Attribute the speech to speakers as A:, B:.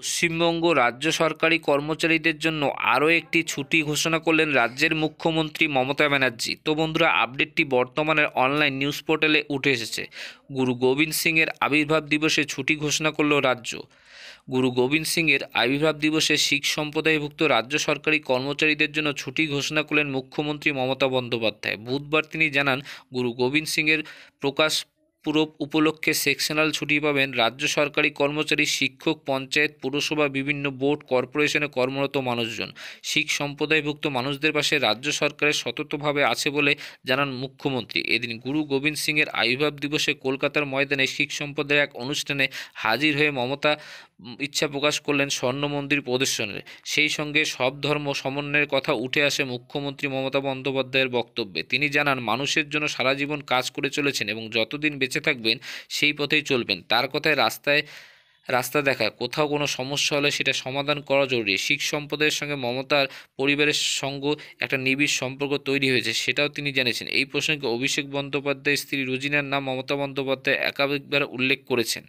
A: পশ্চিমবঙ্গ রাজ্য সরকারি কর্মচারীদের জন্য আরও একটি ছুটি ঘোষণা করলেন রাজ্যের মুখ্যমন্ত্রী মমতা ব্যানার্জি তো বন্ধুরা আপডেটটি বর্তমানের অনলাইন নিউজ পোর্টালে উঠে এসেছে গুরু গোবিন্দ সিংয়ের আবির্ভাব দিবসে ছুটি ঘোষণা করল রাজ্য গুরু গোবিন্দ সিংয়ের আবির্ভাব দিবসে শিখ সম্প্রদায়ভুক্ত রাজ্য সরকারি কর্মচারীদের জন্য ছুটি ঘোষণা করলেন মুখ্যমন্ত্রী মমতা বন্দ্যোপাধ্যায় বুধবার তিনি জানান গুরু গোবিন্দ সিংয়ের প্রকাশ পূরব উপলক্ষে সেকশনাল ছুটি পাবেন রাজ্য সরকারি কর্মচারী শিক্ষক পঞ্চায়েত পুরসভা বিভিন্ন বোর্ড কর্পোরেশনে কর্মরত মানুষজন শিখ সম্প্রদায়ভুক্ত মানুষদের পাশে রাজ্য সরকারের সততভাবে আছে বলে জানান মুখ্যমন্ত্রী এদিন গুরু গোবিন্দ সিংয়ের আবির্ভাব দিবসে কলকাতার ময়দানে শিখ সম্প্রদায়ের এক অনুষ্ঠানে হাজির হয়ে মমতা ইচ্ছা প্রকাশ করলেন স্বর্ণ মন্দির প্রদর্শনের সেই সঙ্গে সব ধর্ম সমন্বয়ের কথা উঠে আসে মুখ্যমন্ত্রী মমতা বন্দ্যোপাধ্যায়ের বক্তব্যে তিনি জানান মানুষের জন্য সারা জীবন কাজ করে চলেছেন এবং যতদিন বেঁচে থাকবেন সেই পথেই চলবেন তার কথায় রাস্তায় রাস্তা দেখা কোথাও কোনো সমস্যা হলে সেটা সমাধান করা জরুরি শিখ সম্প্রদায়ের সঙ্গে মমতার পরিবারের সঙ্গ একটা নিবিড় সম্পর্ক তৈরি হয়েছে সেটাও তিনি জেনেছেন এই প্রসঙ্গে অভিষেক বন্দ্যোপাধ্যায় স্ত্রী রুজিনার নাম মমতা বন্দ্যোপাধ্যায় একাধিকবার উল্লেখ করেছেন